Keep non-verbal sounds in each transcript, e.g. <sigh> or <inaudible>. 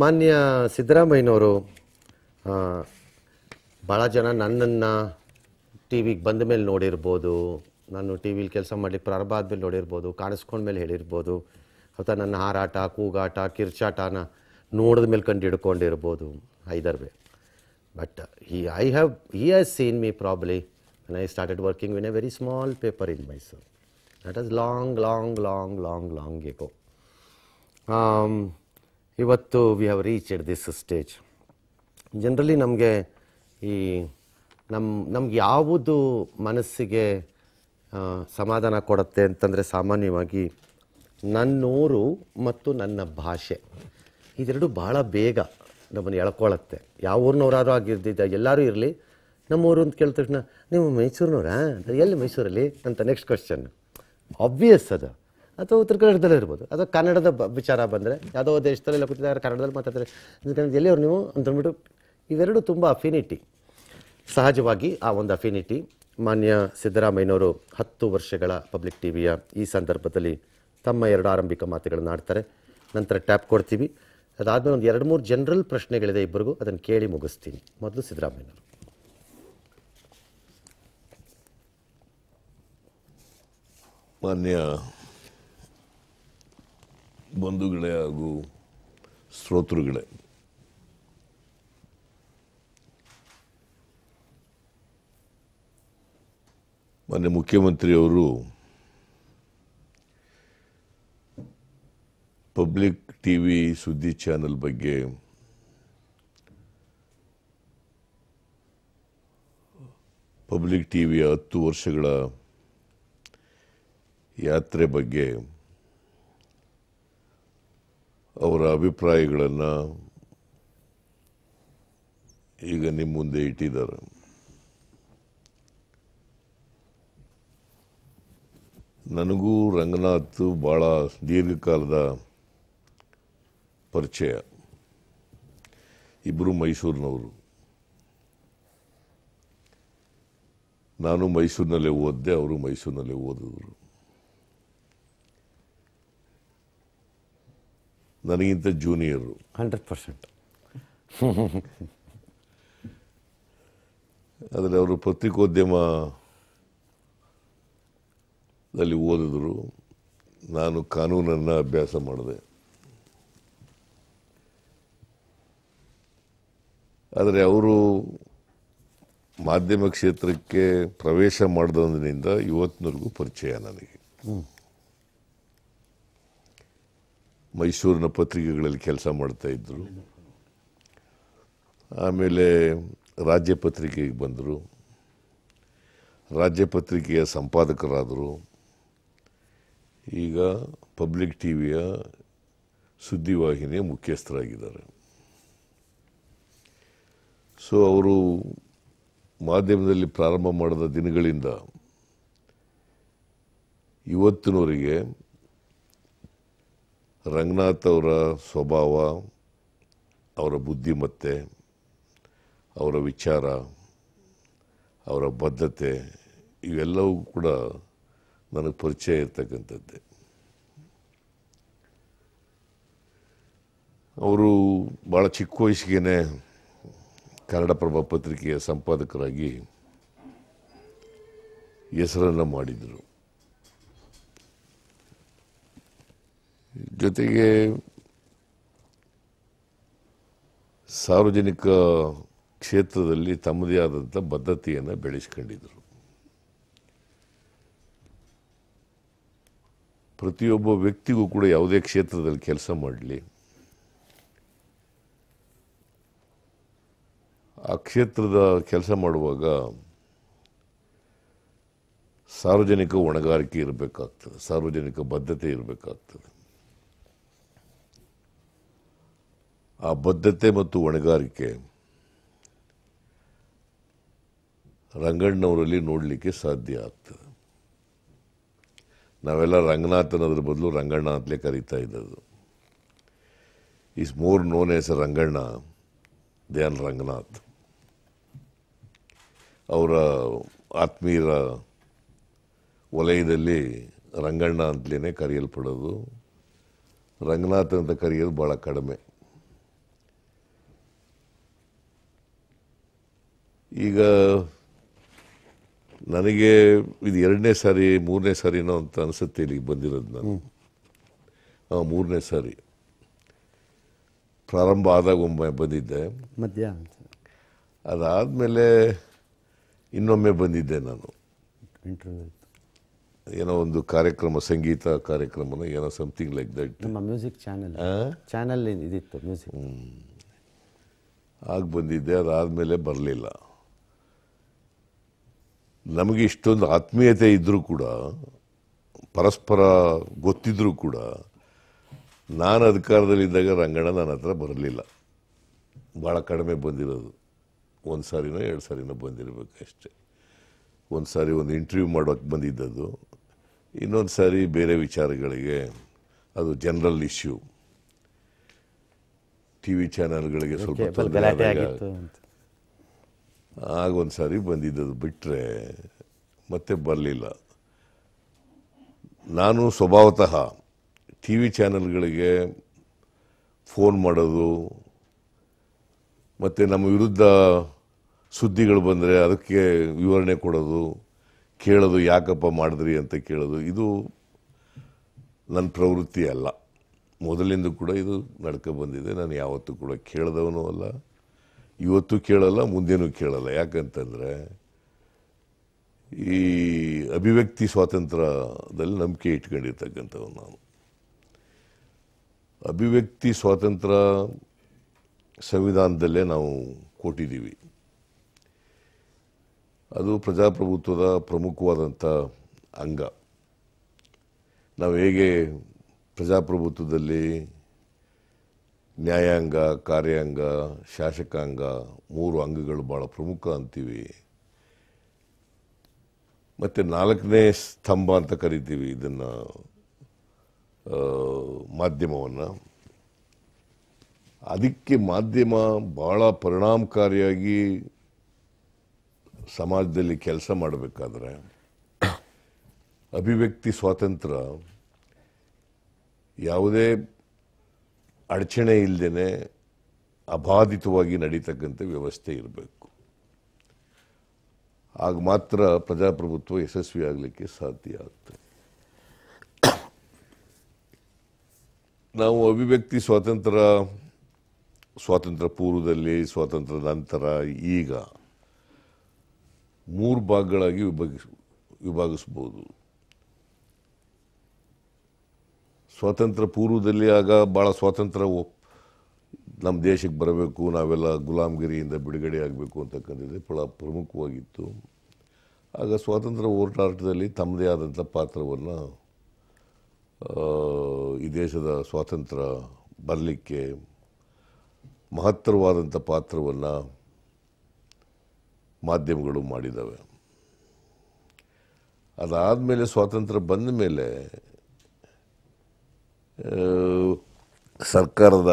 ಮಾನ್ಯ ಸಿದ್ದರಾಮಯ್ಯನವರು ಭಾಳ ಜನ ನನ್ನನ್ನು ಟಿ ವಿಗೆ ಬಂದ ಮೇಲೆ ನೋಡಿರ್ಬೋದು ನಾನು ಟಿ ವಿಲಿ ಕೆಲಸ ಮಾಡಲಿಕ್ಕೆ ಪ್ರಾರಂಭ ಆದಮೇಲೆ ನೋಡಿರ್ಬೋದು ಕಾಣಿಸ್ಕೊಂಡ್ಮೇಲೆ ಹೇಳಿರ್ಬೋದು ಅಥವಾ ನನ್ನ ಹಾರಾಟ ಕೂಗಾಟ ಕಿರ್ಚಾಟನ ನೋಡಿದ ಮೇಲೆ ಕಂಡು ಹಿಡ್ಕೊಂಡಿರ್ಬೋದು either but he I have he has seen me probably and I started working with a very small paper in Mysuru that as long long long long long ago ಇವತ್ತು we have reached this stage generally ನಮಗೆ ಈ ನಮ್ಮ ನಮ್ಗೆ ಯಾವುದು ಮನಸ್ಸಿಗೆ ಸಮಾಧಾನ ಕೊಡುತ್ತೆ ಅಂತಂದರೆ ಸಾಮಾನ್ಯವಾಗಿ ನನ್ನೂರು ಮತ್ತು ನನ್ನ ಭಾಷೆ ಇದೆರಡು ಭಾಳ ಬೇಗ ನಮ್ಮನ್ನು ಎಳ್ಕೊಳ್ಳುತ್ತೆ ಯಾವ ಊರಿನವರಾದ್ರೂ ಆಗಿರ್ದಿದ್ದ ಎಲ್ಲರೂ ಇರಲಿ ನಮ್ಮೂರು ಅಂತ ಕೇಳಿದ ತಕ್ಷಣ ನೀವು ಮೈಸೂರಿನವ್ರಾ ಎಲ್ಲಿ ಮೈಸೂರಲ್ಲಿ ಅಂತ ನೆಕ್ಸ್ಟ್ ಕ್ವಶನ್ ಆಬ್ವಿಯಸ್ ಅದು ಅಥವಾ ಉತ್ತರ ಕನ್ನಡದಲ್ಲೇ ಇರ್ಬೋದು ಅಥವಾ ಕನ್ನಡದ ವಿಚಾರ ಬಂದರೆ ಯಾವುದೋ ದೇಶದಲ್ಲಿ ಎಲ್ಲ ಕೂತಿದ್ದಾರೆ ಕನ್ನಡದಲ್ಲಿ ಮಾತಾಡ್ತಾರೆ ಅವ್ರು ನೀವು ಅಂತಂದ್ಬಿಟ್ಟು ಇವೆರಡು ತುಂಬ ಅಫಿನಿಟಿ ಸಹಜವಾಗಿ ಆ ಒಂದು ಅಫಿನಿಟಿ ಮಾನ್ಯ ಸಿದ್ದರಾಮಯ್ಯನವರು ಹತ್ತು ವರ್ಷಗಳ ಪಬ್ಲಿಕ್ ಟಿ ವಿಯ ಈ ಸಂದರ್ಭದಲ್ಲಿ ತಮ್ಮ ಎರಡು ಆರಂಭಿಕ ಮಾತುಗಳನ್ನು ಆಡ್ತಾರೆ ನಂತರ ಟ್ಯಾಪ್ ಕೊಡ್ತೀವಿ ಅದಾದಮೇಲೆ ಒಂದು ಎರಡು ಮೂರು ಜನರಲ್ ಪ್ರಶ್ನೆಗಳಿದೆ ಇಬ್ಬರಿಗೂ ಅದನ್ನು ಕೇಳಿ ಮುಗಿಸ್ತೀನಿ ಮೊದಲು ಸಿದ್ದರಾಮಯ್ಯನವರು ಮಾನ್ಯ ಬಂಧುಗಳೇ ಹಾಗೂ ಶ್ರೋತೃಗಳೇ ಮಾನ್ಯ ಮುಖ್ಯಮಂತ್ರಿಯವರು ಪಬ್ಲಿಕ್ ಟಿ ವಿ ಸುದ್ದಿ ಚಾನಲ್ ಬಗ್ಗೆ ಪಬ್ಲಿಕ್ ಟಿ ವಿಯ ಹತ್ತು ವರ್ಷಗಳ ಯಾತ್ರೆ ಬಗ್ಗೆ ಅವರ ಅಭಿಪ್ರಾಯಗಳನ್ನು ಈಗ ನಿಮ್ಮ ಮುಂದೆ ಇಟ್ಟಿದ್ದಾರೆ ನನಗೂ ರಂಗನಾಥ್ ಭಾಳ ದೀರ್ಘಕಾಲದ ಪರಿಚಯ ಇಬ್ಬರು ಮೈಸೂರಿನವರು ನಾನು ಮೈಸೂರಿನಲ್ಲೇ ಓದಿದೆ ಅವರು ಮೈಸೂರಿನಲ್ಲೇ ಓದಿದ್ರು ನನಗಿಂತ ಜೂನಿಯರು ಹಂಡ್ರೆಡ್ ಪರ್ಸೆಂಟ್ ಆದರೆ ಅವರು ಪತ್ರಿಕೋದ್ಯಮದಲ್ಲಿ ಓದಿದ್ರು ನಾನು ಕಾನೂನನ್ನು ಅಭ್ಯಾಸ ಮಾಡಿದೆ ಆದರೆ ಅವರು ಮಾಧ್ಯಮ ಕ್ಷೇತ್ರಕ್ಕೆ ಪ್ರವೇಶ ಮಾಡಿದ್ರಿಂದ ಇವತ್ತಿನವರೆಗೂ ಪರಿಚಯ ನನಗೆ ಮೈಸೂರಿನ ಪತ್ರಿಕೆಗಳಲ್ಲಿ ಕೆಲಸ ಮಾಡ್ತಾಯಿದ್ರು ಆಮೇಲೆ ರಾಜ್ಯ ಪತ್ರಿಕೆಗೆ ಬಂದರು ರಾಜ್ಯ ಪತ್ರಿಕೆಯ ಸಂಪಾದಕರಾದರು ಈಗ ಪಬ್ಲಿಕ್ ಟಿ ವಿಯ ಸುದ್ದಿವಾಹಿನಿಯ ಮುಖ್ಯಸ್ಥರಾಗಿದ್ದಾರೆ ಸೊ ಅವರು ಮಾಧ್ಯಮದಲ್ಲಿ ಪ್ರಾರಂಭ ಮಾಡಿದ ದಿನಗಳಿಂದ ಇವತ್ತಿನವರೆಗೆ ರಂಗನಾಥ್ ಅವರ ಸ್ವಭಾವ ಅವರ ಬುದ್ಧಿಮತ್ತೆ ಅವರ ವಿಚಾರ ಅವರ ಬದ್ಧತೆ ಇವೆಲ್ಲವೂ ಕೂಡ ನನಗೆ ಪರಿಚಯ ಇರ್ತಕ್ಕಂಥದ್ದೇ ಅವರು ಭಾಳ ಚಿಕ್ಕ ವಯಸ್ಸಿಗೆ ಕನ್ನಡಪ್ರಭ ಪತ್ರಿಕೆಯ ಸಂಪಾದಕರಾಗಿ ಹೆಸರನ್ನು ಮಾಡಿದರು ಜೊತೆಗೆ ಸಾರ್ವಜನಿಕ ಕ್ಷೇತ್ರದಲ್ಲಿ ತಮ್ಮದೇ ಆದಂಥ ಬದ್ಧತೆಯನ್ನು ಬೆಳೆಸ್ಕೊಂಡಿದ್ರು ಪ್ರತಿಯೊಬ್ಬ ವ್ಯಕ್ತಿಗೂ ಕೂಡ ಯಾವುದೇ ಕ್ಷೇತ್ರದಲ್ಲಿ ಕೆಲಸ ಮಾಡಲಿ ಆ ಕ್ಷೇತ್ರದ ಕೆಲಸ ಮಾಡುವಾಗ ಸಾರ್ವಜನಿಕ ಹೊಣೆಗಾರಿಕೆ ಇರಬೇಕಾಗ್ತದೆ ಸಾರ್ವಜನಿಕ ಬದ್ಧತೆ ಇರಬೇಕಾಗ್ತದೆ ಆ ಬದ್ಧತೆ ಮತ್ತು ಹೊಣೆಗಾರಿಕೆ ರಂಗಣ್ಣವರಲ್ಲಿ ನೋಡಲಿಕ್ಕೆ ಸಾಧ್ಯ ಆಗ್ತದೆ ನಾವೆಲ್ಲ ರಂಗನಾಥನದ್ರ ಬದಲು ರಂಗಣ್ಣ ಅಂತಲೇ ಕರೀತಾ ಇದ್ದದ್ದು is more known as Ranganna than Ranganath ಅವರ ಆತ್ಮೀಯರ ವಲಯದಲ್ಲಿ ರಂಗಣ್ಣ ಅಂತಲೇ ಕರೆಯಲ್ಪಡೋದು ರಂಗನಾಥ್ ಅಂತ ಕರೆಯೋದು ಭಾಳ ಕಡಿಮೆ ಈಗ ನನಗೆ ಇದು ಎರಡನೇ ಸಾರಿ ಮೂರನೇ ಸಾರಿನೋ ಅಂತ ಅನಿಸುತ್ತೆ ಇಲ್ಲಿಗೆ ಬಂದಿರೋದು ನಾನು ಹಾಂ ಮೂರನೇ ಸಾರಿ ಪ್ರಾರಂಭ ಆದಾಗ ಒಮ್ಮೆ ಬಂದಿದ್ದೆ ಮಧ್ಯ ಅದಾದಮೇಲೆ ಇನ್ನೊಮ್ಮೆ ಬಂದಿದ್ದೆ ನಾನು ಏನೋ ಒಂದು ಕಾರ್ಯಕ್ರಮ ಸಂಗೀತ ಕಾರ್ಯಕ್ರಮ ಏನೋ ಸಮಥಿಂಗ್ ಲೈಕ್ ದಟ್ ನಮ್ಮ ಮ್ಯೂಸಿಕ್ ಚಾನಲ್ ಚಾನಲ್ ಇದಿತ್ತು ಮ್ಯೂಸಿಕ್ ಆಗ ಬಂದಿದ್ದೆ ಅದಾದಮೇಲೆ ಬರಲಿಲ್ಲ ನಮಗೆ ಇಷ್ಟೊಂದು ಆತ್ಮೀಯತೆ ಇದ್ದರೂ ಕೂಡ ಪರಸ್ಪರ ಗೊತ್ತಿದ್ದರೂ ಕೂಡ ನಾನು ಅಧಿಕಾರದಲ್ಲಿದ್ದಾಗ ರಂಗಣ ನನ್ನ ಹತ್ರ ಬರಲಿಲ್ಲ ಭಾಳ ಕಡಿಮೆ ಬಂದಿರೋದು ಒಂದು ಸಾರಿನೋ ಎರಡು ಸಾರಿನೋ ಬಂದಿರಬೇಕು ಅಷ್ಟೇ ಒಂದು ಸಾರಿ ಒಂದು ಇಂಟರ್ವ್ಯೂ ಮಾಡೋಕ್ಕೆ ಬಂದಿದ್ದದು ಇನ್ನೊಂದು ಸಾರಿ ಬೇರೆ ವಿಚಾರಗಳಿಗೆ ಅದು ಜನರಲ್ ಇಶ್ಯೂ ಟಿ ವಿ ಚಾನಲ್ಗಳಿಗೆ ಸ್ವಲ್ಪ ಆಗ ಒಂದು ಸಾರಿ ಬಂದಿದ್ದದು ಬಿಟ್ಟರೆ ಮತ್ತೆ ಬರಲಿಲ್ಲ ನಾನು ಸ್ವಭಾವತಃ ಟಿ ವಿ ಚಾನೆಲ್ಗಳಿಗೆ ಫೋನ್ ಮಾಡೋದು ಮತ್ತು ನಮ್ಮ ವಿರುದ್ಧ ಸುದ್ದಿಗಳು ಬಂದರೆ ಅದಕ್ಕೆ ವಿವರಣೆ ಕೊಡೋದು ಕೇಳೋದು ಯಾಕಪ್ಪ ಮಾಡಿದ್ರಿ ಅಂತ ಕೇಳೋದು ಇದು ನನ್ನ ಪ್ರವೃತ್ತಿ ಅಲ್ಲ ಮೊದಲಿಂದ ಕೂಡ ಇದು ನಡ್ಕೊ ಬಂದಿದೆ ನಾನು ಯಾವತ್ತೂ ಕೂಡ ಕೇಳಿದವನು ಅಲ್ಲ ಇವತ್ತು ಕೇಳಲ್ಲ ಮುಂದೇನು ಕೇಳಲ್ಲ ಯಾಕಂತಂದರೆ ಈ ಅಭಿವ್ಯಕ್ತಿ ಸ್ವಾತಂತ್ರ್ಯದಲ್ಲಿ ನಂಬಿಕೆ ಇಟ್ಕೊಂಡಿರ್ತಕ್ಕಂಥವ್ರು ನಾನು ಅಭಿವ್ಯಕ್ತಿ ಸ್ವಾತಂತ್ರ್ಯ ಸಂವಿಧಾನದಲ್ಲೇ ನಾವು ಕೊಟ್ಟಿದ್ದೀವಿ ಅದು ಪ್ರಜಾಪ್ರಭುತ್ವದ ಪ್ರಮುಖವಾದಂಥ ಅಂಗ ನಾವು ಹೇಗೆ ಪ್ರಜಾಪ್ರಭುತ್ವದಲ್ಲಿ ನ್ಯಾಯಾಂಗ ಕಾರ್ಯಾಂಗ ಶಾಸಕಾಂಗ ಮೂರು ಅಂಗಗಳು ಭಾಳ ಪ್ರಮುಖ ಅಂತೀವಿ ಮತ್ತು ನಾಲ್ಕನೇ ಸ್ತಂಭ ಅಂತ ಕರಿತೀವಿ ಇದನ್ನು ಮಾಧ್ಯಮವನ್ನು ಅದಕ್ಕೆ ಮಾಧ್ಯಮ ಭಾಳ ಪರಿಣಾಮಕಾರಿಯಾಗಿ ಸಮಾಜದಲ್ಲಿ ಕೆಲಸ ಮಾಡಬೇಕಾದ್ರೆ ಅಭಿವ್ಯಕ್ತಿ ಸ್ವಾತಂತ್ರ್ಯ ಯಾವುದೇ ಅಡಚಣೆ ಇಲ್ಲದೇ ಅಬಾಧಿತವಾಗಿ ನಡೀತಕ್ಕಂಥ ವ್ಯವಸ್ಥೆ ಇರಬೇಕು ಆಗ ಮಾತ್ರ ಪ್ರಜಾಪ್ರಭುತ್ವ ಯಶಸ್ವಿ ಆಗಲಿಕ್ಕೆ ಸಾಧ್ಯ ಆಗ್ತದೆ ನಾವು ಅಭಿವ್ಯಕ್ತಿ ಸ್ವಾತಂತ್ರ್ಯ ಸ್ವಾತಂತ್ರ್ಯ ಪೂರ್ವದಲ್ಲಿ ಸ್ವಾತಂತ್ರ್ಯದ ನಂತರ ಈಗ ಮೂರು ಭಾಗಗಳಾಗಿ ವಿಭಾಗಿಸ್ ವಿಭಾಗಿಸ್ಬೋದು ಸ್ವಾತಂತ್ರ್ಯ ಪೂರ್ವದಲ್ಲಿ ಆಗ ಭಾಳ ಸ್ವಾತಂತ್ರ್ಯ ನಮ್ಮ ದೇಶಕ್ಕೆ ಬರಬೇಕು ನಾವೆಲ್ಲ ಗುಲಾಮಗಿರಿಯಿಂದ ಬಿಡುಗಡೆ ಆಗಬೇಕು ಅಂತಕ್ಕಂಥದ್ದು ಭಾಳ ಪ್ರಮುಖವಾಗಿತ್ತು ಆಗ ಸ್ವಾತಂತ್ರ್ಯ ಹೋರಾಟದಲ್ಲಿ ತಮ್ಮದೇ ಆದಂಥ ಪಾತ್ರವನ್ನು ಈ ದೇಶದ ಸ್ವಾತಂತ್ರ್ಯ ಬರಲಿಕ್ಕೆ ಮಹತ್ತರವಾದಂಥ ಪಾತ್ರವನ್ನು ಮಾಧ್ಯಮಗಳು ಮಾಡಿದ್ದಾವೆ ಅದಾದಮೇಲೆ ಸ್ವಾತಂತ್ರ್ಯ ಬಂದ ಮೇಲೆ ಸರ್ಕಾರದ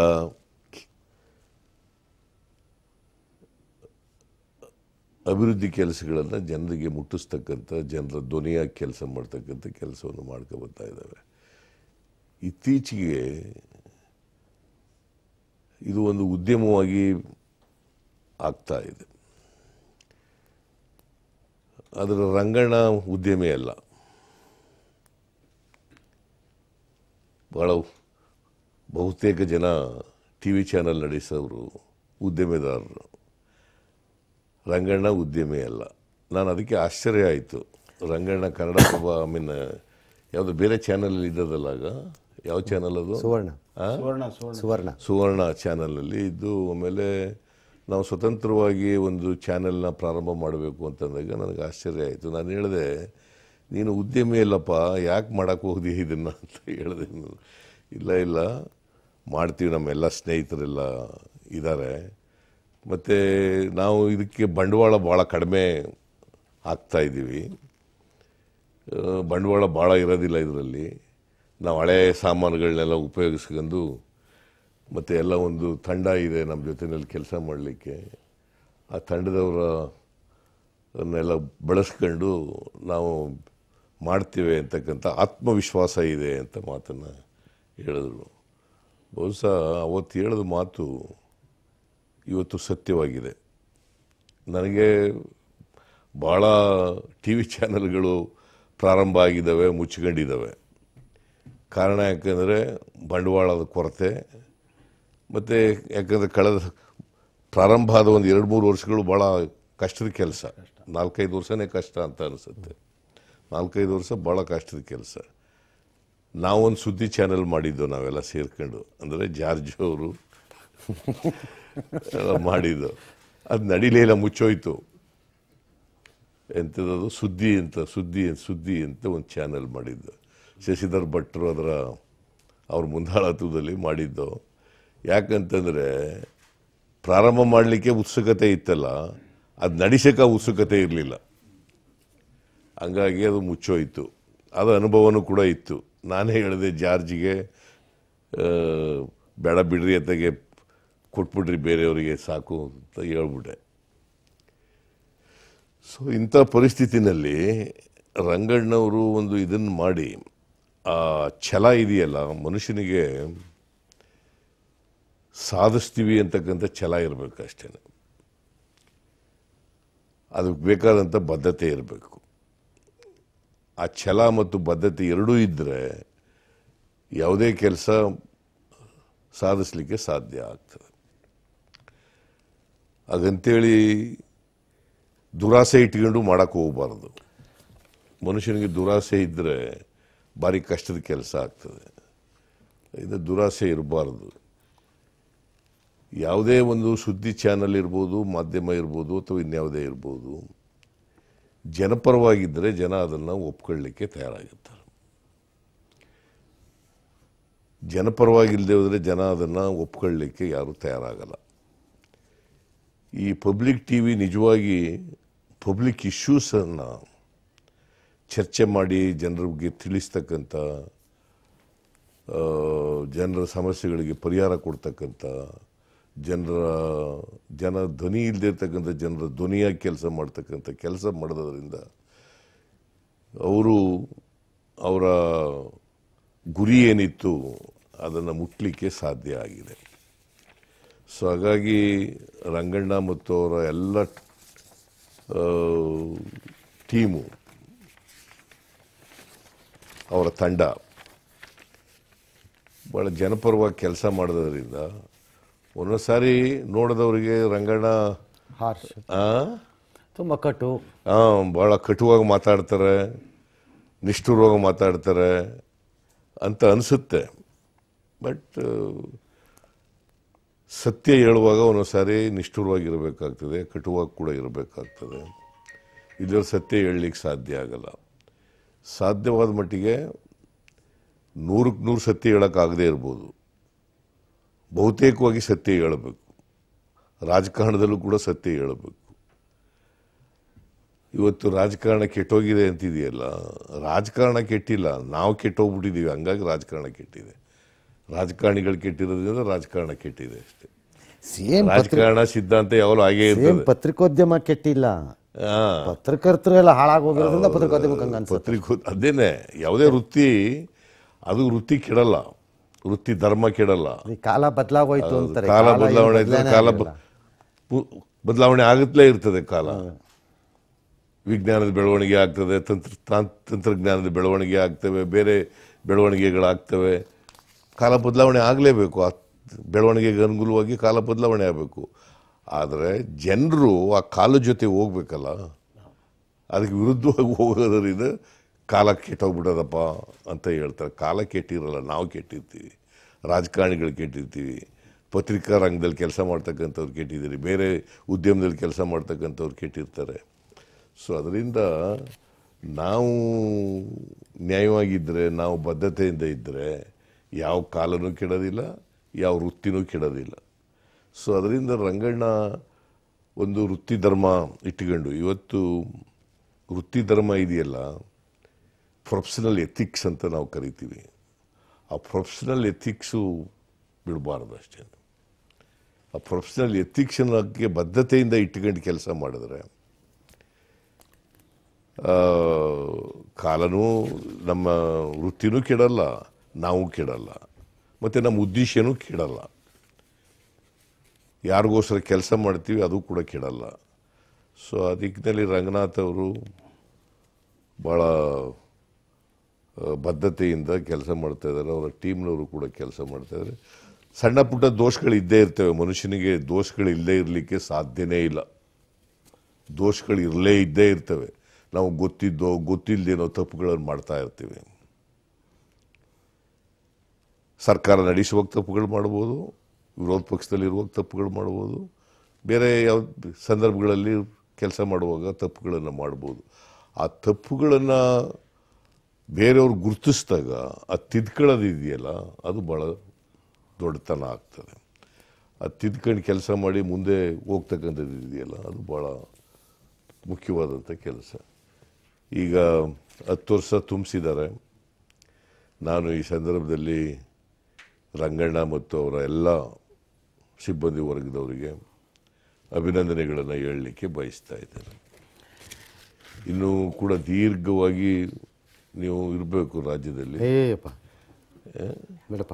ಅಭಿವೃದ್ಧಿ ಕೆಲಸಗಳನ್ನು ಜನರಿಗೆ ಮುಟ್ಟಿಸ್ತಕ್ಕಂಥ ಜನರ ಧ್ವನಿಯಾಗಿ ಕೆಲಸ ಮಾಡ್ತಕ್ಕಂಥ ಕೆಲಸವನ್ನು ಮಾಡ್ಕೊಬರ್ತಾ ಇದ್ದಾವೆ ಇತ್ತೀಚೆಗೆ ಇದು ಒಂದು ಉದ್ಯಮವಾಗಿ ಆಗ್ತಾ ಇದೆ ಅದರ ರಂಗಣ ಉದ್ಯಮೆ ಅಲ್ಲ ಭಾಳ ಬಹುತೇಕ ಜನ ಟಿ ವಿ ಚಾನಲ್ ನಡೆಸೋರು ಉದ್ಯಮೆದಾರರು ರಂಗಣ್ಣ ಉದ್ಯಮಿ ಅಲ್ಲ ನಾನು ಅದಕ್ಕೆ ಆಶ್ಚರ್ಯ ಆಯಿತು ರಂಗಣ್ಣ ಕನ್ನಡಪ್ರಭ ಐ ಮೀನ್ ಯಾವುದು ಬೇರೆ ಚಾನಲ್ ಇದ್ದದಲ್ಲಾಗ ಯಾವ ಚಾನಲ್ ಅದು ಸುವರ್ಣ ಸುವರ್ಣ ಸುವರ್ಣ ಚಾನಲಲ್ಲಿ ಇದ್ದು ಆಮೇಲೆ ನಾವು ಸ್ವತಂತ್ರವಾಗಿ ಒಂದು ಚಾನೆಲ್ನ ಪ್ರಾರಂಭ ಮಾಡಬೇಕು ಅಂತಂದಾಗ ನನಗೆ ಆಶ್ಚರ್ಯ ಆಯಿತು ನಾನು ಹೇಳಿದೆ ನೀನು ಉದ್ಯಮಿ ಇಲ್ಲಪ್ಪ ಯಾಕೆ ಮಾಡಕ್ಕೆ ಹೋದಿ ಇದನ್ನು ಅಂತ ಹೇಳಿದೆ ಇಲ್ಲ ಇಲ್ಲ ಮಾಡ್ತೀವಿ ನಮ್ಮೆಲ್ಲ ಸ್ನೇಹಿತರೆಲ್ಲ ಇದ್ದಾರೆ ಮತ್ತು ನಾವು ಇದಕ್ಕೆ ಬಂಡವಾಳ ಭಾಳ ಕಡಿಮೆ ಆಗ್ತಾಯಿದ್ದೀವಿ ಬಂಡವಾಳ ಭಾಳ ಇರೋದಿಲ್ಲ ಇದರಲ್ಲಿ ನಾವು ಹಳೆ ಸಾಮಾನುಗಳನ್ನೆಲ್ಲ ಉಪಯೋಗಿಸ್ಕೊಂಡು ಮತ್ತು ಎಲ್ಲ ಒಂದು ತಂಡ ಇದೆ ನಮ್ಮ ಜೊತೆಯಲ್ಲಿ ಕೆಲಸ ಮಾಡಲಿಕ್ಕೆ ಆ ತಂಡದವರನ್ನೆಲ್ಲ ಬಳಸ್ಕೊಂಡು ನಾವು ಮಾಡ್ತೀವಿ ಅಂತಕ್ಕಂಥ ಆತ್ಮವಿಶ್ವಾಸ ಇದೆ ಅಂತ ಮಾತನ್ನು ಹೇಳಿದ್ರು ಬಹುಶಃ ಅವತ್ತು ಹೇಳಿದ ಮಾತು ಇವತ್ತು ಸತ್ಯವಾಗಿದೆ ನನಗೆ ಭಾಳ ಟಿ ವಿ ಚಾನಲ್ಗಳು ಪ್ರಾರಂಭ ಆಗಿದ್ದಾವೆ ಮುಚ್ಚಿಕೊಂಡಿದ್ದಾವೆ ಕಾರಣ ಯಾಕಂದರೆ ಬಂಡವಾಳದ ಕೊರತೆ ಮತ್ತು ಯಾಕಂದರೆ ಕಳೆದ ಪ್ರಾರಂಭ ಆದ ಒಂದು ಎರಡು ಮೂರು ವರ್ಷಗಳು ಭಾಳ ಕಷ್ಟದ ಕೆಲಸ ನಾಲ್ಕೈದು ವರ್ಷನೇ ಕಷ್ಟ ಅಂತ ಅನಿಸುತ್ತೆ ನಾಲ್ಕೈದು ವರ್ಷ ಭಾಳ ಕಷ್ಟದ ಕೆಲಸ ನಾವೊಂದು ಸುದ್ದಿ ಚಾನೆಲ್ ಮಾಡಿದ್ದು ನಾವೆಲ್ಲ ಸೇರ್ಕೊಂಡು ಅಂದರೆ ಜಾರ್ಜ್ ಅವರು ಎಲ್ಲ ಮಾಡಿದ್ದು ಅದು ಇಲ್ಲ ಮುಚ್ಚೋಯ್ತು ಎಂಥದ್ದು ಸುದ್ದಿ ಅಂತ ಸುದ್ದಿ ಸುದ್ದಿ ಅಂತ ಒಂದು ಚಾನೆಲ್ ಮಾಡಿದ್ದು ಶಶಿಧರ್ ಭಟ್ರು ಅದರ ಅವ್ರ ಮುಂದಾಳತ್ವದಲ್ಲಿ ಮಾಡಿದ್ದು ಯಾಕಂತಂದರೆ ಪ್ರಾರಂಭ ಮಾಡಲಿಕ್ಕೆ ಉತ್ಸುಕತೆ ಇತ್ತಲ್ಲ ಅದು ನಡೆಸೋಕೆ ಉತ್ಸುಕತೆ ಇರಲಿಲ್ಲ ಹಂಗಾಗಿ ಅದು ಮುಚ್ಚೋಯಿತು ಅದು ಅನುಭವನೂ ಕೂಡ ಇತ್ತು ನಾನೇ ಹೇಳಿದೆ ಜಾರ್ಜಿಗೆ ಬೇಡ ಬಿಡ್ರಿ ಅತ್ತಾಗೆ ಕೊಟ್ಬಿಡ್ರಿ ಬೇರೆಯವರಿಗೆ ಸಾಕು ಅಂತ ಹೇಳ್ಬಿಟ್ಟೆ ಸೊ ಇಂಥ ಪರಿಸ್ಥಿತಿನಲ್ಲಿ ರಂಗಣ್ಣವರು ಒಂದು ಇದನ್ನು ಮಾಡಿ ಆ ಛಲ ಇದೆಯಲ್ಲ ಮನುಷ್ಯನಿಗೆ ಸಾಧಿಸ್ತೀವಿ ಅಂತಕ್ಕಂಥ ಛಲ ಇರಬೇಕು ಅಷ್ಟೇ ಅದಕ್ಕೆ ಬೇಕಾದಂಥ ಬದ್ಧತೆ ಇರಬೇಕು ಆ ಛಲ ಮತ್ತು ಬದ್ಧತೆ ಎರಡೂ ಇದ್ದರೆ ಯಾವುದೇ ಕೆಲಸ ಸಾಧಿಸಲಿಕ್ಕೆ ಸಾಧ್ಯ ಆಗ್ತದೆ ಹಾಗಂತೇಳಿ ದುರಾಸೆ ಇಟ್ಕೊಂಡು ಮಾಡೋಕ್ಕೆ ಹೋಗಬಾರ್ದು ಮನುಷ್ಯನಿಗೆ ದುರಾಸೆ ಇದ್ದರೆ ಭಾರಿ ಕಷ್ಟದ ಕೆಲಸ ಆಗ್ತದೆ ಇದು ದುರಾಸೆ ಇರಬಾರ್ದು ಯಾವುದೇ ಒಂದು ಸುದ್ದಿ ಚಾನಲ್ ಇರ್ಬೋದು ಮಾಧ್ಯಮ ಇರ್ಬೋದು ಅಥವಾ ಇನ್ಯಾವುದೇ ಇರ್ಬೋದು ಜನಪರವಾಗಿದ್ದರೆ ಜನ ಅದನ್ನು ಒಪ್ಕೊಳ್ಳಿಕ್ಕೆ ತಯಾರಾಗಿರ್ತಾರೆ ಜನಪರವಾಗಿಲ್ಲದೆ ಹೋದರೆ ಜನ ಅದನ್ನು ಒಪ್ಕೊಳ್ಳಿಕ್ಕೆ ಯಾರೂ ತಯಾರಾಗಲ್ಲ ಈ ಪಬ್ಲಿಕ್ ಟಿ ವಿ ನಿಜವಾಗಿ ಪಬ್ಲಿಕ್ ಇಶ್ಯೂಸನ್ನು ಚರ್ಚೆ ಮಾಡಿ ಜನರಿಗೆ ತಿಳಿಸ್ತಕ್ಕಂಥ ಜನರ ಸಮಸ್ಯೆಗಳಿಗೆ ಪರಿಹಾರ ಕೊಡ್ತಕ್ಕಂಥ ಜನರ ಜನ ಧ್ವನಿ ಇರ್ತಕ್ಕಂಥ ಜನರ ಧ್ವನಿಯಾಗಿ ಕೆಲಸ ಮಾಡ್ತಕ್ಕಂಥ ಕೆಲಸ ಮಾಡೋದ್ರಿಂದ ಅವರು ಅವರ ಗುರಿ ಏನಿತ್ತು ಅದನ್ನು ಮುಟ್ಲಿಕ್ಕೆ ಸಾಧ್ಯ ಆಗಿದೆ ಸೊ ಹಾಗಾಗಿ ರಂಗಣ್ಣ ಮತ್ತು ಅವರ ಎಲ್ಲ ಟೀಮು ಅವರ ತಂಡ ಭಾಳ ಜನಪರವಾಗಿ ಕೆಲಸ ಮಾಡೋದ್ರಿಂದ ಒಂದೊಂದು ಸಾರಿ ನೋಡಿದವರಿಗೆ ರಂಗಣ್ಣ ಹಾರ್ಶ್ ತುಂಬ ಕಟು ಹಾಂ ಭಾಳ ಕಟುವಾಗಿ ಮಾತಾಡ್ತಾರೆ ನಿಷ್ಠುರವಾಗಿ ಮಾತಾಡ್ತಾರೆ ಅಂತ ಅನಿಸುತ್ತೆ ಬಟ್ ಸತ್ಯ ಹೇಳುವಾಗ ಒಂದೊಂದು ಸಾರಿ ನಿಷ್ಠುರವಾಗಿರಬೇಕಾಗ್ತದೆ ಕಟುವಾಗಿ ಕೂಡ ಇರಬೇಕಾಗ್ತದೆ ಇದರ ಸತ್ಯ ಹೇಳಲಿಕ್ಕೆ ಸಾಧ್ಯ ಆಗಲ್ಲ ಸಾಧ್ಯವಾದ ಮಟ್ಟಿಗೆ ನೂರಕ್ಕೆ ನೂರು ಸತ್ಯ ಹೇಳೋಕ್ಕಾಗದೇ ಇರ್ಬೋದು ಬಹುತೇಕವಾಗಿ ಸತ್ಯ ಹೇಳಬೇಕು ರಾಜಕಾರಣದಲ್ಲೂ ಕೂಡ ಸತ್ಯ ಹೇಳಬೇಕು ಇವತ್ತು ರಾಜಕಾರಣ ಕೆಟ್ಟೋಗಿದೆ ಅಂತಿದೆಯಲ್ಲ ರಾಜಕಾರಣ ಕೆಟ್ಟಿಲ್ಲ ನಾವು ಕೆಟ್ಟೋಗ್ಬಿಟ್ಟಿದ್ದೀವಿ ಹಂಗಾಗಿ ರಾಜಕಾರಣ ಕೆಟ್ಟಿದೆ ರಾಜಕಾರಣಿಗಳು ಕೆಟ್ಟಿರೋದ್ರಿಂದ ರಾಜಕಾರಣ ಕೆಟ್ಟಿದೆ ಅಷ್ಟೇ ರಾಜಕಾರಣ ಸಿದ್ಧಾಂತ ಯಾವಾಗಲೂ ಹಾಗೆ ಪತ್ರಿಕೋದ್ಯಮ ಕೆಟ್ಟಿಲ್ಲ ಪತ್ರಕರ್ತರೆಲ್ಲ ಹಾಳಾಗೋಗಿರೋದ್ರಿಂದ ಪತ್ರಿಕೋದ್ಯಮ ಅದೇನೆ ಯಾವುದೇ ವೃತ್ತಿ ಅದು ವೃತ್ತಿ ಕೆಡಲ್ಲ ವೃತ್ತಿ ಧರ್ಮ ಕೆಡಲ್ಲ ಕಾಲ ಬದಲಾಗೋಯ್ತು ಅಂತಾರೆ ಕಾಲ ಬದಲಾವಣೆ ಕಾಲ ಬದಲಾವಣೆ ಆಗುತ್ತಲೇ ಇರ್ತದೆ ಕಾಲ ವಿಜ್ಞಾನದ ಬೆಳವಣಿಗೆ ಆಗ್ತದೆ ತಂತ್ರ ತಂತ್ರಜ್ಞಾನದ ಬೆಳವಣಿಗೆ ಆಗ್ತವೆ ಬೇರೆ ಬೆಳವಣಿಗೆಗಳಾಗ್ತವೆ ಕಾಲ ಬದಲಾವಣೆ ಆಗಲೇಬೇಕು ಆ ಬೆಳವಣಿಗೆಗೆ ಅನುಗುಣವಾಗಿ ಕಾಲ ಬದಲಾವಣೆ ಆಗಬೇಕು ಆದರೆ ಜನರು ಆ ಕಾಲ ಜೊತೆ ಹೋಗ್ಬೇಕಲ್ಲ ಅದಕ್ಕೆ ವಿರುದ್ಧವಾಗಿ ಹೋಗೋದರಿಂದ ಕಾಲ ಕೆಟ್ಟೋಗ್ಬಿಟ್ಟದಪ್ಪ ಅಂತ ಹೇಳ್ತಾರೆ ಕಾಲ ಕೆಟ್ಟಿರಲ್ಲ ನಾವು ಕೆಟ್ಟಿರ್ತೀವಿ ರಾಜಕಾರಣಿಗಳು ಕೆಟ್ಟಿರ್ತೀವಿ ಪತ್ರಿಕಾ ರಂಗದಲ್ಲಿ ಕೆಲಸ ಮಾಡ್ತಕ್ಕಂಥವ್ರು ಕೆಟ್ಟಿದ್ದೀರಿ ಬೇರೆ ಉದ್ಯಮದಲ್ಲಿ ಕೆಲಸ ಮಾಡ್ತಕ್ಕಂಥವ್ರು ಕೆಟ್ಟಿರ್ತಾರೆ ಸೊ ಅದರಿಂದ ನಾವು ನ್ಯಾಯವಾಗಿದ್ದರೆ ನಾವು ಬದ್ಧತೆಯಿಂದ ಇದ್ದರೆ ಯಾವ ಕಾಲನೂ ಕೆಡೋದಿಲ್ಲ ಯಾವ ವೃತ್ತಿನೂ ಕೆಡೋದಿಲ್ಲ ಸೊ ಅದರಿಂದ ರಂಗಣ್ಣ ಒಂದು ವೃತ್ತಿ ಧರ್ಮ ಇಟ್ಕೊಂಡು ಇವತ್ತು ವೃತ್ತಿ ಧರ್ಮ ಇದೆಯಲ್ಲ ಪ್ರೊಫೆಷನಲ್ ಎಥಿಕ್ಸ್ ಅಂತ ನಾವು ಕರಿತೀವಿ ಆ ಪ್ರೊಫೆಷನಲ್ ಎಥಿಕ್ಸು ಬಿಡಬಾರ್ದು ಅಷ್ಟೇ ಆ ಪ್ರೊಫೆಷನಲ್ ಬಗ್ಗೆ ಬದ್ಧತೆಯಿಂದ ಇಟ್ಕೊಂಡು ಕೆಲಸ ಮಾಡಿದ್ರೆ ಕಾಲನೂ ನಮ್ಮ ವೃತ್ತಿನೂ ಕೆಡಲ್ಲ ನಾವು ಕೆಡಲ್ಲ ಮತ್ತು ನಮ್ಮ ಉದ್ದೇಶನೂ ಕೆಡಲ್ಲ ಯಾರಿಗೋಸ್ಕರ ಕೆಲಸ ಮಾಡ್ತೀವಿ ಅದು ಕೂಡ ಕೆಡಲ್ಲ ಸೊ ಆ ದಿಕ್ಕಿನಲ್ಲಿ ರಂಗನಾಥ್ ಅವರು ಭಾಳ ಬದ್ಧತೆಯಿಂದ ಕೆಲಸ ಮಾಡ್ತಾ ಇದ್ದಾರೆ ಅವರ ಟೀಮ್ನವರು ಕೂಡ ಕೆಲಸ ಮಾಡ್ತಾಯಿದ್ದಾರೆ ಸಣ್ಣ ಪುಟ್ಟ ದೋಷಗಳು ಇದ್ದೇ ಇರ್ತವೆ ಮನುಷ್ಯನಿಗೆ ದೋಷಗಳು ಇಲ್ಲದೇ ಇರಲಿಕ್ಕೆ ಸಾಧ್ಯನೇ ಇಲ್ಲ ದೋಷಗಳು ಇರಲೇ ಇದ್ದೇ ಇರ್ತವೆ ನಾವು ಗೊತ್ತಿದ್ದೋ ಗೊತ್ತಿಲ್ಲದೇನೋ ತಪ್ಪುಗಳನ್ನು ಮಾಡ್ತಾ ಇರ್ತೀವಿ ಸರ್ಕಾರ ನಡೆಸುವಾಗ ತಪ್ಪುಗಳು ಮಾಡ್ಬೋದು ವಿರೋಧ ಪಕ್ಷದಲ್ಲಿರುವಾಗ ತಪ್ಪುಗಳು ಮಾಡ್ಬೋದು ಬೇರೆ ಯಾವ ಸಂದರ್ಭಗಳಲ್ಲಿ ಕೆಲಸ ಮಾಡುವಾಗ ತಪ್ಪುಗಳನ್ನು ಮಾಡ್ಬೋದು ಆ ತಪ್ಪುಗಳನ್ನು ಬೇರೆಯವ್ರು ಗುರುತಿಸಿದಾಗ ಅದು ತಿದ್ಕೊಳ್ಳೋದಿದೆಯಲ್ಲ ಅದು ಭಾಳ ದೊಡ್ಡತನ ಆಗ್ತದೆ ಅದು ತಿದ್ಕೊಂಡು ಕೆಲಸ ಮಾಡಿ ಮುಂದೆ ಹೋಗ್ತಕ್ಕಂಥದ್ದು ಇದೆಯಲ್ಲ ಅದು ಭಾಳ ಮುಖ್ಯವಾದಂಥ ಕೆಲಸ ಈಗ ಹತ್ತು ವರ್ಷ ತುಂಬಿಸಿದ್ದಾರೆ ನಾನು ಈ ಸಂದರ್ಭದಲ್ಲಿ ರಂಗಣ್ಣ ಮತ್ತು ಅವರ ಎಲ್ಲ ಸಿಬ್ಬಂದಿ ವರ್ಗದವರಿಗೆ ಅಭಿನಂದನೆಗಳನ್ನು ಹೇಳಲಿಕ್ಕೆ ಬಯಸ್ತಾ ಇದ್ದೇನೆ ಇನ್ನೂ ಕೂಡ ದೀರ್ಘವಾಗಿ ನೀವು ಇರಬೇಕು ರಾಜ್ಯದಲ್ಲಿ ಏಯಪ್ಪ ಬೇಡಪ್ಪ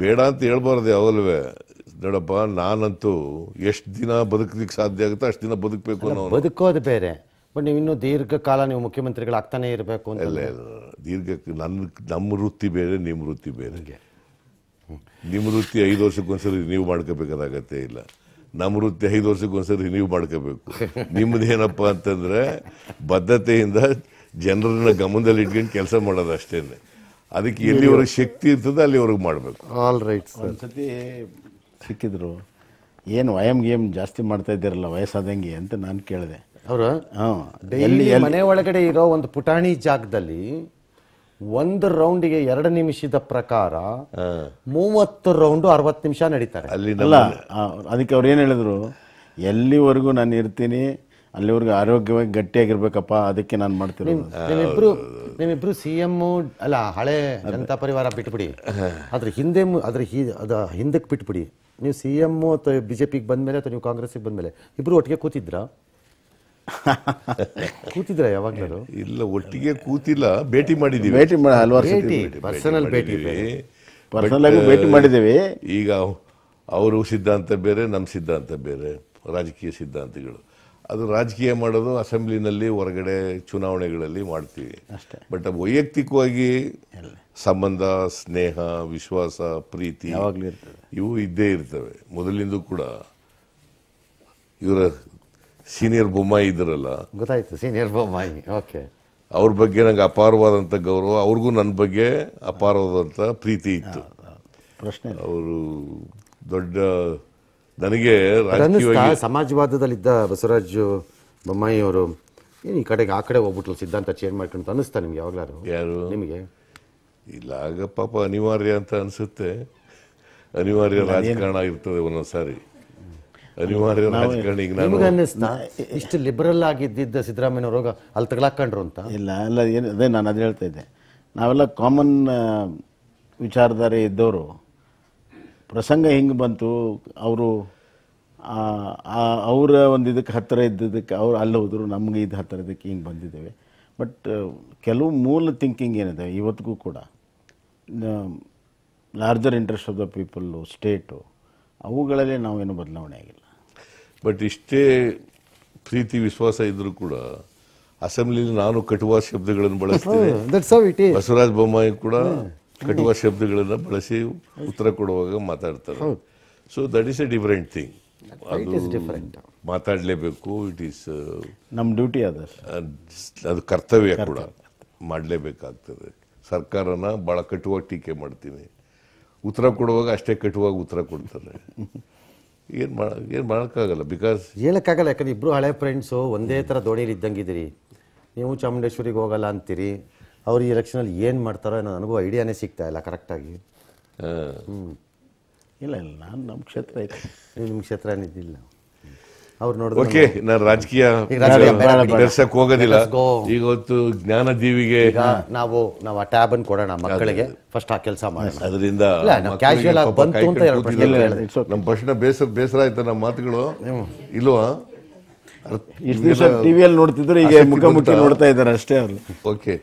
ಬೇಡ ಅಂತ ಹೇಳ್ಬಾರ್ದು ಯಾವಲ್ವೇ ನೋಡಪ್ಪ ನಾನಂತೂ ಎಷ್ಟು ದಿನ ಬದುಕಲಿಕ್ಕೆ ಸಾಧ್ಯ ಆಗುತ್ತೆ ಅಷ್ಟು ದಿನ ಬದುಕಬೇಕು ಅನ್ನೋ ಬದುಕೋದು ಬೇರೆ ಬಟ್ ನೀವು ಇನ್ನೂ ದೀರ್ಘಕಾಲ ನೀವು ಮುಖ್ಯಮಂತ್ರಿಗಳಾಗ್ತಾನೆ ಇರಬೇಕು ಅಂತ ಇಲ್ಲ ಇಲ್ಲ ದೀರ್ಘ ನನ್ನ ನಮ್ಮ ವೃತ್ತಿ ಬೇರೆ ನಿಮ್ಮ ವೃತ್ತಿ ಬೇರೆ ನಿಮ್ಮ ವೃತ್ತಿ ಐದು ವರ್ಷಕ್ಕೊಂದ್ಸರಿ ನೀವು ಮಾಡ್ಕೋಬೇಕಾದ ಇಲ್ಲ ನಮ್ಮ ವೃತ್ತಿ ಐದು ವರ್ಷಕ್ಕೊಂದ್ಸರಿ ನೀವು ಮಾಡ್ಕೋಬೇಕು <laughs> ನಿಮ್ಮದೇನಪ್ಪ ಅಂತಂದರೆ ಬದ್ಧತೆಯಿಂದ ಜನರನ್ನ ಗಮನದಲ್ಲಿ ಇಟ್ಕೊಂಡು ಕೆಲಸ ಮಾಡೋದು ಅಷ್ಟೇ ಅದಕ್ಕೆ ಎಲ್ಲಿವರೆಗೆ ಶಕ್ತಿ ಇರ್ತದೆ ಅಲ್ಲಿವರೆಗೂ ಮಾಡಬೇಕು ಆಲ್ ರೈಟ್ ಒಂದ್ಸತಿ ಸಿಕ್ಕಿದ್ರು ಏನು ವ್ಯಾಯಾಮ ಗೇಮ್ ಜಾಸ್ತಿ ಮಾಡ್ತಾ ಇದ್ದೀರಲ್ಲ ವಯಸ್ಸಾದಂಗೆ ಅಂತ ನಾನು ಕೇಳಿದೆ ಅವರು ಡೈಲಿ ಮನೆ ಒಳಗಡೆ ಇರೋ ಒಂದು ಪುಟಾಣಿ ಜಾಗದಲ್ಲಿ ಒಂದು ರೌಂಡಿಗೆ ಎರಡು ನಿಮಿಷದ ಪ್ರಕಾರ ಮೂವತ್ತು ರೌಂಡು ಅರವತ್ತು ನಿಮಿಷ ನಡೀತಾರೆ ಅಲ್ಲಿ ಅದಕ್ಕೆ ಅವ್ರು ಏನು ಹೇಳಿದ್ರು ಎಲ್ಲಿವರೆಗೂ ನಾನು ಇರ್ತೀನಿ ಅಲ್ಲಿವರೆಗೆ ಆರೋಗ್ಯವಾಗಿ ಗಟ್ಟಿಯಾಗಿರ್ಬೇಕಪ್ಪ ಅದಕ್ಕೆ ನಾನು ಮಾಡ್ತಿರೋದು ಸಿ ಎಮ್ ಅಲ್ಲ ಹಳೆ ಜನತಾ ಪರಿವಾರ ಬಿಟ್ಬಿಡಿ ಅದ್ರ <laughs> ಹಿಂದೆ ಅದ್ರ ಅದ ಹಿಂದಕ್ಕೆ ಬಿಟ್ಬಿಡಿ ನೀವು ಸಿ ಎಂ ಅಥವಾ ಬಿ ಜೆ ಪಿಗೆ ಅಥವಾ ನೀವು ಕಾಂಗ್ರೆಸ್ಗೆ ಬಂದ್ಮೇಲೆ ಇಬ್ರು ಒಟ್ಟಿಗೆ ಕೂತಿದ್ರ <laughs> ಕೂತಿದ್ರ ಯಾವಾಗಲೂ ಇಲ್ಲ ಒಟ್ಟಿಗೆ ಕೂತಿಲ್ಲ ಭೇಟಿ ಮಾಡಿದೀವಿ ಭೇಟಿ ಮಾಡಿ ಹಲವಾರು ಭೇಟಿ ಪರ್ಸನಲ್ ಭೇಟಿ ಪರ್ಸನಲ್ ಆಗಿ ಭೇಟಿ ಮಾಡಿದೀವಿ ಈಗ ಅವರು ಸಿದ್ಧಾಂತ ಬೇರೆ ನಮ್ಮ ಸಿದ್ಧಾಂತ ಬೇರೆ ರಾಜಕೀಯ ಸಿದ್ಧಾಂತಗಳು ಅದು ರಾಜಕೀಯ ಮಾಡೋದು ಅಸೆಂಬ್ಲಿನಲ್ಲಿ ಹೊರಗಡೆ ಚುನಾವಣೆಗಳಲ್ಲಿ ಮಾಡ್ತೀವಿ ಅಷ್ಟೇ ಬಟ್ ವೈಯಕ್ತಿಕವಾಗಿ ಸಂಬಂಧ ಸ್ನೇಹ ವಿಶ್ವಾಸ ಪ್ರೀತಿ ಇವು ಇದ್ದೇ ಇರ್ತವೆ ಮೊದಲಿಂದ ಕೂಡ ಇವರ ಸೀನಿಯರ್ ಬೊಮ್ಮಾಯಿ ಇದ್ರಲ್ಲ ಗೊತ್ತಾಯ್ತು ಸೀನಿಯರ್ ಬೊಮ್ಮಾಯಿ ಓಕೆ ಅವ್ರ ಬಗ್ಗೆ ನಂಗೆ ಅಪಾರವಾದಂಥ ಗೌರವ ಅವ್ರಿಗೂ ನನ್ನ ಬಗ್ಗೆ ಅಪಾರವಾದಂಥ ಪ್ರೀತಿ ಇತ್ತು ಪ್ರಶ್ನೆ ಅವರು ದೊಡ್ಡ ನನಗೆ ಸಮಾಜವಾದದಲ್ಲಿದ್ದ ಬಸವರಾಜ್ ಬೊಮ್ಮಾಯಿ ಅವರು ಏನು ಈ ಕಡೆಗೆ ಆ ಕಡೆ ಹೋಗ್ಬಿಟ್ಲು ಸಿದ್ಧಾಂತ ಚೇಂಜ್ ಮಾಡ್ಕೊಂಡು ಅನಿಸ್ತಾ ನಿಮ್ಗೆ ಯಾವಾಗಲಾರು ಯಾರು ನಿಮಗೆ ಇಲ್ಲ ಆಗ ಪಾಪ ಅನಿವಾರ್ಯ ಅಂತ ಅನಿಸುತ್ತೆ ಅನಿವಾರ್ಯ ರಾಜಕಾರಣ ಇರ್ತದೆ ಒಂದೊಂದ್ಸಾರಿ ಅನಿವಾರ್ಯ ರಾಜಕಾರಣ ಈಗ ನಾನು ಅನ್ನಿಸ್ತಾ ಇಷ್ಟು ಲಿಬರಲ್ ಆಗಿದ್ದಿದ್ದ ಸಿದ್ದರಾಮಯ್ಯ ರೋಗ ಅಲ್ಲಿ ತಗಲಾಕೊಂಡ್ರು ಅಂತ ಇಲ್ಲ ಎಲ್ಲ ಏನು ಅದೇ ನಾನು ಅದು ಹೇಳ್ತಾ ಇದ್ದೆ ನಾವೆಲ್ಲ ಕಾಮನ್ ವಿಚಾರಧಾರೆ ಇದ್ದವರು ಪ್ರಸಂಗ ಹಿಂಗೆ ಬಂತು ಅವರು ಅವರ ಒಂದು ಇದಕ್ಕೆ ಹತ್ತಿರ ಇದ್ದಿದ್ದಕ್ಕೆ ಅವ್ರು ಅಲ್ಲಿ ಹೋದರು ನಮ್ಗೆ ಇದು ಹತ್ತಿರ ಇದಕ್ಕೆ ಹಿಂಗೆ ಬಂದಿದ್ದೇವೆ ಬಟ್ ಕೆಲವು ಮೂಲ ಥಿಂಕಿಂಗ್ ಏನಿದೆ ಇವತ್ತಿಗೂ ಕೂಡ larger interest of the people state ಅವುಗಳಲ್ಲಿ ನಾವೇನು ಬದಲಾವಣೆ ಆಗಿಲ್ಲ ಬಟ್ ಇಷ್ಟೇ ಪ್ರೀತಿ ವಿಶ್ವಾಸ ಇದ್ದರೂ ಕೂಡ ಅಸೆಂಬ್ಲಿಲಿ ನಾನು ಕಟುವ ಶಬ್ದಗಳನ್ನು ಬಳಸ್ತೇನೆ ಬಸವರಾಜ ಬೊಮ್ಮಾಯಿ ಕೂಡ ಕಟುವ ಶಬ್ದಗಳನ್ನು ಬಳಸಿ ಉತ್ತರ ಕೊಡುವಾಗ ಮಾತಾಡ್ತಾರೆ so that is a different thing ಮಾತಾಡಲೇಬೇಕು ಇಟ್ ಈಸ್ ನಮ್ಮ ಡ್ಯೂಟಿ ಅದ ಅದು ಕರ್ತವ್ಯ ಕೂಡ ಮಾಡಲೇಬೇಕಾಗ್ತದೆ ಸರ್ಕಾರನ ಭಾಳ ಕಟುವಾಗಿ ಟೀಕೆ ಮಾಡ್ತೀನಿ ಉತ್ತರ ಕೊಡುವಾಗ ಅಷ್ಟೇ ಕಟುವಾಗಿ ಉತ್ತರ ಕೊಡ್ತಾರೆ ಏನು ಮಾಡ ಏನು ಮಾಡೋಕ್ಕಾಗಲ್ಲ ಬಿಕಾಸ್ ಹೇಳೋಕ್ಕಾಗಲ್ಲ ಯಾಕಂದ್ರೆ ಇಬ್ಬರು ಹಳೆ ಫ್ರೆಂಡ್ಸು ಒಂದೇ ಥರ ದೋಣಿಯಲ್ಲಿ ಇದ್ದಂಗಿದ್ದೀರಿ ನೀವು ಚಾಮುಂಡೇಶ್ವರಿಗೆ ಹೋಗಲ್ಲ ಅಂತೀರಿ ಅವ್ರು ಈ ಎಲೆಕ್ಷನಲ್ಲಿ ಏನು ಮಾಡ್ತಾರೋ ಅನ್ನೋ ನನಗೂ ಐಡಿಯಾನೇ ಸಿಗ್ತಾ ಇಲ್ಲ ಕರೆಕ್ಟಾಗಿ ಹ್ಮ್ ಇಲ್ಲ ಇಲ್ಲ ನಾನು ನಮ್ಮ ಕ್ಷೇತ್ರ ಇದೆ ನಿಮ್ಮ ಕ್ಷೇತ್ರ ಏನಿದ್ದಿಲ್ಲ ಅವ್ರು ನೋಡಿದ್ರೆ ಓಕೆ ನಾನು ರಾಜಕೀಯ ಬೆಳೆಸಕ್ಕೆ ಹೋಗೋದಿಲ್ಲ ಈಗ ಹೊತ್ತು ಜ್ಞಾನ ದೀವಿಗೆ ನಾವು ನಾವು ಆ ಟ್ಯಾಬ್ ಅನ್ನು ಕೊಡೋಣ ಮಕ್ಕಳಿಗೆ ಫಸ್ಟ್ ಆ ಕೆಲಸ ಮಾಡೋಣ ಅದರಿಂದ ಕ್ಯಾಶುವಲ್ ಆಗಿ ಬಂತು ಅಂತ ನಮ್ಮ ಭಾಷಣ ಬೇಸರ ಬೇಸರ ಆಯ್ತು ನಮ್ಮ ಮಾತುಗಳು ಇಲ್ವಾ ಇಷ್ಟು ದಿವಸ ಟಿವಿಯಲ್ಲಿ ನೋಡ್ತಿದ್ರು ಈಗ ಮುಖಾಮುಖಿ ನೋಡ್ತಾ ಇದ್ದಾರೆ ಅಷ್ಟೇ ಅವರು ಓಕೆ